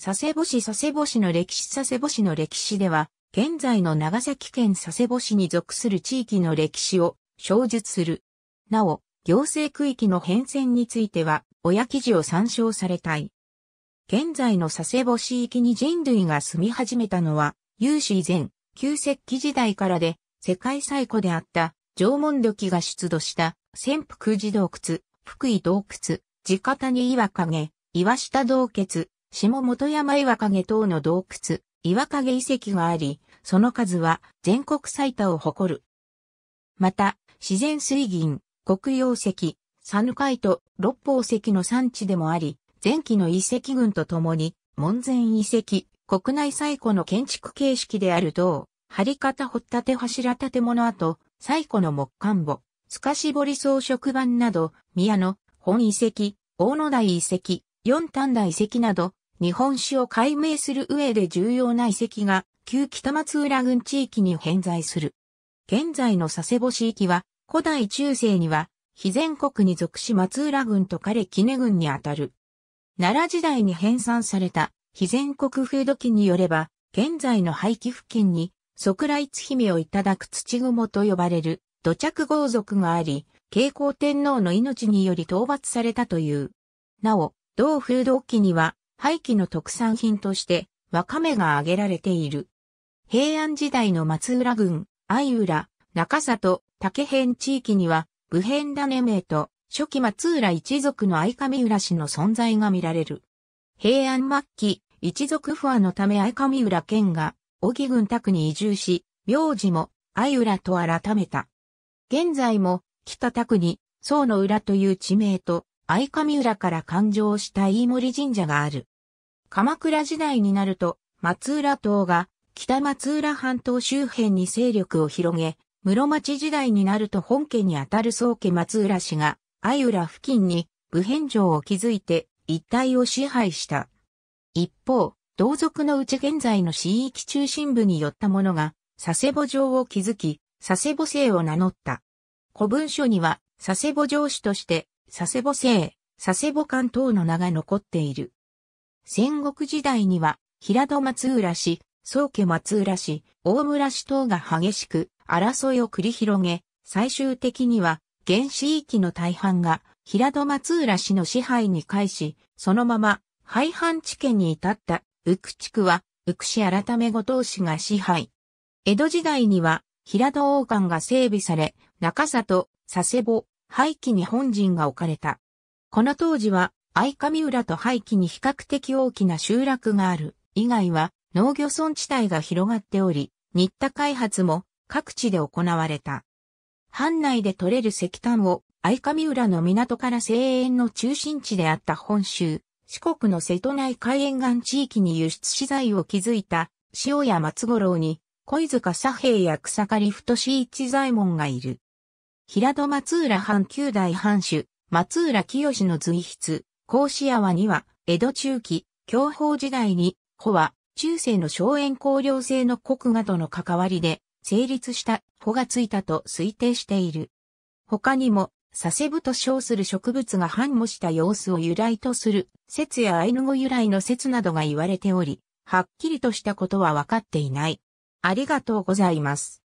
佐世保市佐世保市の歴史佐世保市の歴史では、現在の長崎県佐世保市に属する地域の歴史を詳述する。なお、行政区域の変遷については、親記事を参照されたい。現在の佐世保市域に人類が住み始めたのは、有史以前、旧石器時代からで、世界最古であった縄文土器が出土した潜伏寺洞窟、福井洞窟、地方に岩陰、岩下洞穴、下本山岩影等の洞窟、岩影遺跡があり、その数は全国最多を誇る。また、自然水銀、黒曜石、サヌカイト、六宝石の産地でもあり、前期の遺跡群とともに、門前遺跡、国内最古の建築形式である銅、張り方掘立て柱建物跡、最古の木管墓、透かし彫り装飾板など、宮野、本遺跡、大野台遺跡、四丹台遺跡など、日本史を解明する上で重要な遺跡が、旧北松浦郡地域に偏在する。現在の佐世保市域は、古代中世には、非全国に属し松浦郡と彼杵郡にあたる。奈良時代に編纂された、非全国風土記によれば、現在の廃棄付近に、即来津姫をいただく土雲と呼ばれる土着豪族があり、慶光天皇の命により討伐されたという。なお、同風土記には、廃棄の特産品として、わかめが挙げられている。平安時代の松浦郡、相浦、中里、竹編地域には、武辺種名と、初期松浦一族の相上浦氏の存在が見られる。平安末期、一族不和のため相上浦県が、小木郡宅に移住し、名字も、相浦と改めた。現在も、北宅に、宋の浦という地名と、相上浦から誕生した飯森神社がある。鎌倉時代になると、松浦島が北松浦半島周辺に勢力を広げ、室町時代になると本家にあたる宗家松浦氏が、相浦付近に武変城を築いて一帯を支配した。一方、同族のうち現在の市域中心部に寄った者が、佐世保城を築き、佐世保姓を名乗った。古文書には、佐世保城主として、佐世保製、佐世保館等の名が残っている。戦国時代には、平戸松浦氏、宗家松浦氏、大村氏等が激しく争いを繰り広げ、最終的には、原始域の大半が平戸松浦氏の支配に返し、そのまま廃藩地県に至った宇久地区は、宇久市改め後藤氏が支配。江戸時代には、平戸王冠が整備され、中里、佐世保、廃棄に本陣が置かれた。この当時は、相上浦と廃棄に比較的大きな集落がある、以外は農業村地帯が広がっており、新田開発も各地で行われた。藩内で取れる石炭を相上浦の港から西園の中心地であった本州、四国の瀬戸内海沿岸地域に輸出資材を築いた塩屋松五郎に、小塚左平や草刈太一左衛門がいる。平戸松浦藩九代藩主、松浦清の随筆、甲子屋には、江戸中期、享保時代に、保は、中世の荘園公領制の国画との関わりで、成立した保がついたと推定している。他にも、佐世部と称する植物が繁茂した様子を由来とする説やアイヌ語由来の説などが言われており、はっきりとしたことは分かっていない。ありがとうございます。